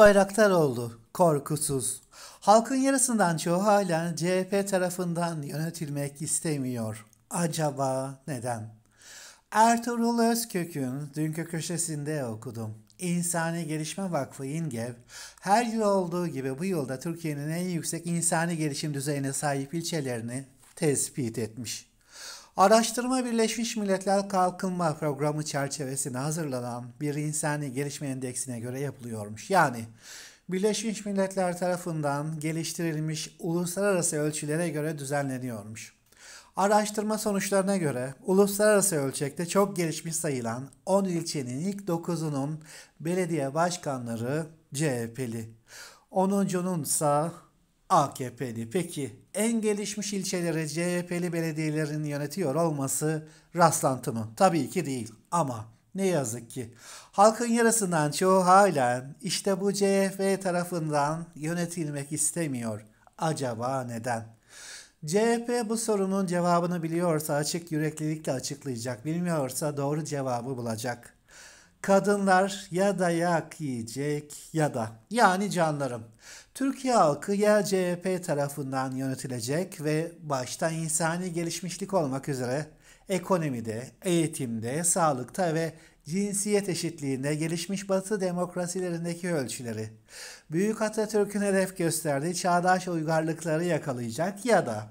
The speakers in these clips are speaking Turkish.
Bayraktaroğlu korkusuz. Halkın yarısından çoğu hala CHP tarafından yönetilmek istemiyor. Acaba neden? Ertuğrul Özkök'ün dünkü köşesinde okudum. İnsani Gelişme Vakfı İNGEV, her yıl olduğu gibi bu yılda Türkiye'nin en yüksek insani gelişim düzeyine sahip ilçelerini tespit etmiş. Araştırma Birleşmiş Milletler Kalkınma Programı çerçevesinde hazırlanan bir insani gelişme endeksine göre yapılıyormuş. Yani Birleşmiş Milletler tarafından geliştirilmiş uluslararası ölçülere göre düzenleniyormuş. Araştırma sonuçlarına göre uluslararası ölçekte çok gelişmiş sayılan 10 ilçenin ilk 9'unun belediye başkanları CHP'li. 10.'nun ise AKP'li. Peki en gelişmiş ilçelere CHP'li belediyelerin yönetiyor olması rastlantı mı? Tabii ki değil ama ne yazık ki halkın yarısından çoğu halen işte bu CHP tarafından yönetilmek istemiyor. Acaba neden? CHP bu sorunun cevabını biliyorsa açık yüreklilikle açıklayacak, bilmiyorsa doğru cevabı bulacak. Kadınlar ya dayak yiyecek ya da yani canlarım. Türkiye halkı ya CHP tarafından yönetilecek ve başta insani gelişmişlik olmak üzere ekonomide, eğitimde, sağlıkta ve cinsiyet eşitliğinde gelişmiş batı demokrasilerindeki ölçüleri, Büyük Atatürk'ün hedef gösterdiği çağdaş uygarlıkları yakalayacak ya da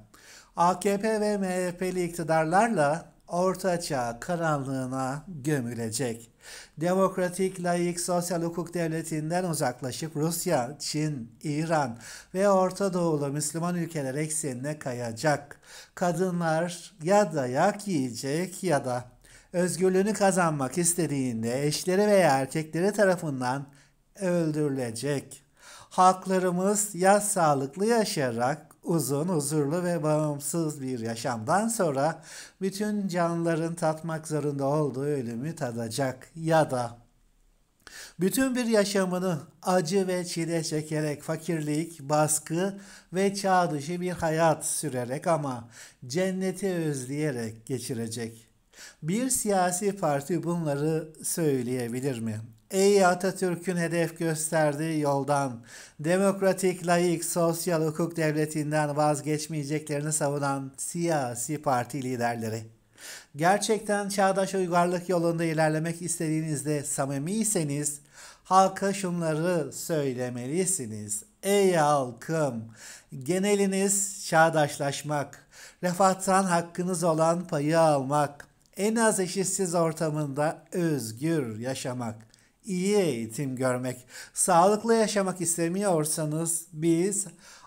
AKP ve MHP'li iktidarlarla ortaçağ karanlığına gömülecek. Demokratik, layık, sosyal hukuk devletinden uzaklaşıp Rusya, Çin, İran ve Orta Doğulu Müslüman ülkeler eksenine kayacak. Kadınlar ya dayak yiyecek ya da özgürlüğünü kazanmak istediğinde eşleri veya erkekleri tarafından öldürülecek. Haklarımız ya sağlıklı yaşayarak uzun, huzurlu ve bağımsız bir yaşamdan sonra bütün canlıların tatmak zorunda olduğu ölümü tadacak ya da bütün bir yaşamını acı ve çile çekerek fakirlik, baskı ve çağ dışı bir hayat sürerek ama cenneti özleyerek geçirecek. Bir siyasi parti bunları söyleyebilir mi? Ey Atatürk'ün hedef gösterdiği yoldan, demokratik, layık, sosyal hukuk devletinden vazgeçmeyeceklerini savunan siyasi parti liderleri. Gerçekten çağdaş uygarlık yolunda ilerlemek istediğinizde samimiyseniz, halka şunları söylemelisiniz. Ey halkım, geneliniz çağdaşlaşmak, refahtan hakkınız olan payı almak, en az eşitsiz ortamında özgür yaşamak, iyi eğitim görmek. Sağlıklı yaşamak istemiyorsanız biz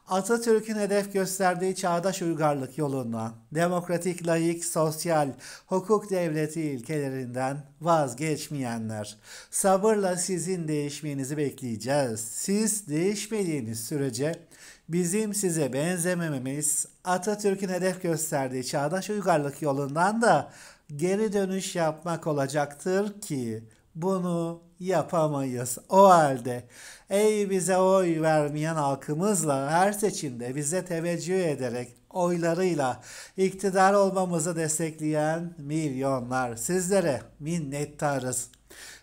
Atatürk'ün hedef gösterdiği çağdaş uygarlık yoluna, demokratik, layık, sosyal, hukuk devleti ilkelerinden vazgeçmeyenler. Sabırla sizin değişmenizi bekleyeceğiz. Siz değişmediğiniz sürece bizim size benzemememiz Atatürk'ün hedef gösterdiği çağdaş uygarlık yolundan da geri dönüş yapmak olacaktır ki bunu yapamayız. O halde ey bize oy vermeyen halkımızla her seçimde bize teveccüh ederek oylarıyla iktidar olmamızı destekleyen milyonlar sizlere minnettarız.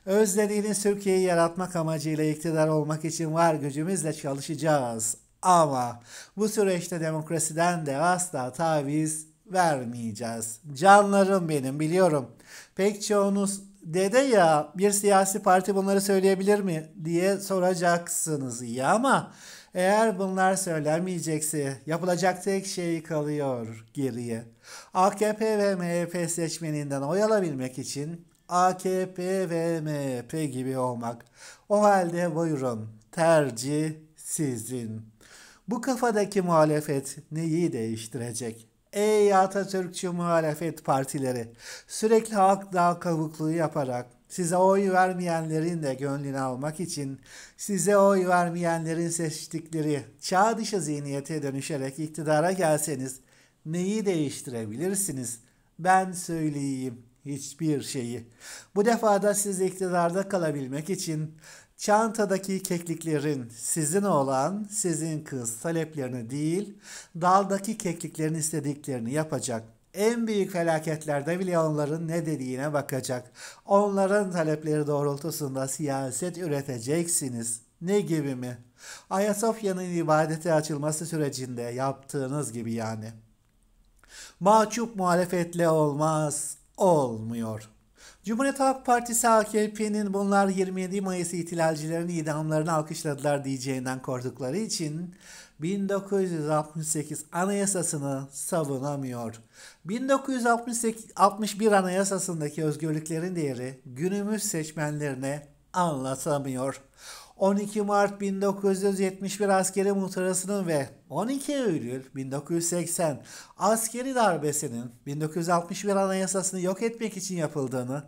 Özlediğiniz Türkiye'yi yaratmak amacıyla iktidar olmak için var gücümüzle çalışacağız. Ama bu süreçte demokrasiden de asla taviz vermeyeceğiz. Canlarım benim biliyorum. Pek çoğunuz dede ya bir siyasi parti bunları söyleyebilir mi diye soracaksınız iyi ama eğer bunlar söylenmeyecekse yapılacak tek şey kalıyor geriye. AKP ve MHP seçmeninden oy alabilmek için AKP ve MHP gibi olmak. O halde buyurun tercih sizin. Bu kafadaki muhalefet neyi değiştirecek? Ey Atatürkçü muhalefet partileri! Sürekli halk dal kavukluğu yaparak size oy vermeyenlerin de gönlünü almak için size oy vermeyenlerin seçtikleri çağ dışı zihniyete dönüşerek iktidara gelseniz neyi değiştirebilirsiniz? Ben söyleyeyim hiçbir şeyi. Bu defada siz iktidarda kalabilmek için çantadaki kekliklerin sizin olan, sizin kız taleplerini değil, daldaki kekliklerin istediklerini yapacak. En büyük felaketlerde bile onların ne dediğine bakacak. Onların talepleri doğrultusunda siyaset üreteceksiniz. Ne gibi mi? Ayasofya'nın ibadete açılması sürecinde yaptığınız gibi yani. Mahcup muhalefetle olmaz, olmuyor.'' Cumhuriyet Halk Partisi AKP'nin bunlar 27 Mayıs ihtilalcilerin idamlarını alkışladılar diyeceğinden korktukları için 1968 Anayasasını savunamıyor. 1961 Anayasasındaki özgürlüklerin değeri günümüz seçmenlerine anlatamıyor. 12 Mart 1971 askeri muhtarasının ve 12 Eylül 1980 askeri darbesinin 1961 anayasasını yok etmek için yapıldığını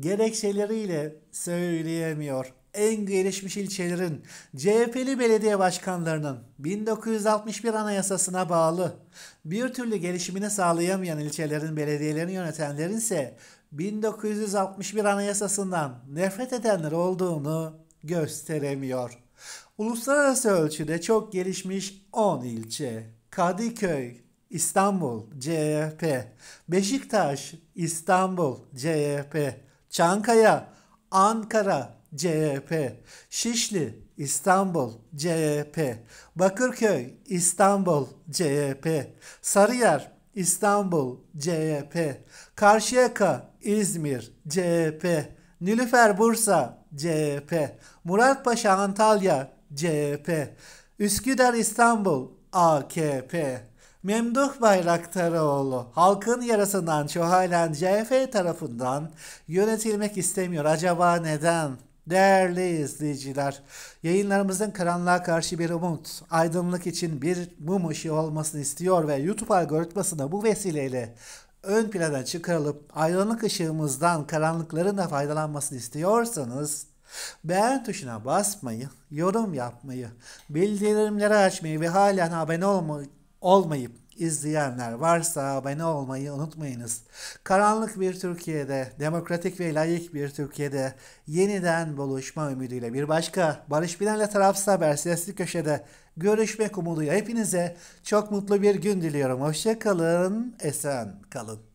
gerekçeleriyle söyleyemiyor en gelişmiş ilçelerin CHP'li belediye başkanlarının 1961 anayasasına bağlı bir türlü gelişimini sağlayamayan ilçelerin belediyelerini yönetenlerin ise 1961 anayasasından nefret edenler olduğunu gösteremiyor. Uluslararası ölçüde çok gelişmiş 10 ilçe. Kadıköy, İstanbul, CHP. Beşiktaş, İstanbul, CHP. Çankaya, Ankara, CHP. Şişli, İstanbul, CHP. Bakırköy, İstanbul, CHP. Sarıyer, İstanbul, CHP. Karşıyaka, İzmir, CHP. Nilüfer Bursa, CHP. Paşa Antalya CHP. Üsküdar İstanbul AKP. Memduh Bayraktaroğlu halkın yarasından çoğalen CHP tarafından yönetilmek istemiyor. Acaba neden? Değerli izleyiciler, yayınlarımızın karanlığa karşı bir umut, aydınlık için bir mum ışığı olmasını istiyor ve YouTube algoritmasına bu vesileyle ön plana çıkarılıp aydınlık ışığımızdan karanlıkların da faydalanmasını istiyorsanız beğen tuşuna basmayı, yorum yapmayı, bildirimleri açmayı ve halen abone olmayı, olmayıp izleyenler varsa abone olmayı unutmayınız. Karanlık bir Türkiye'de, demokratik ve layık bir Türkiye'de yeniden buluşma ümidiyle bir başka Barış Bilen'le Tarafsız Haber Sesli Köşe'de görüşmek umuduyla hepinize çok mutlu bir gün diliyorum. Hoşçakalın, esen kalın.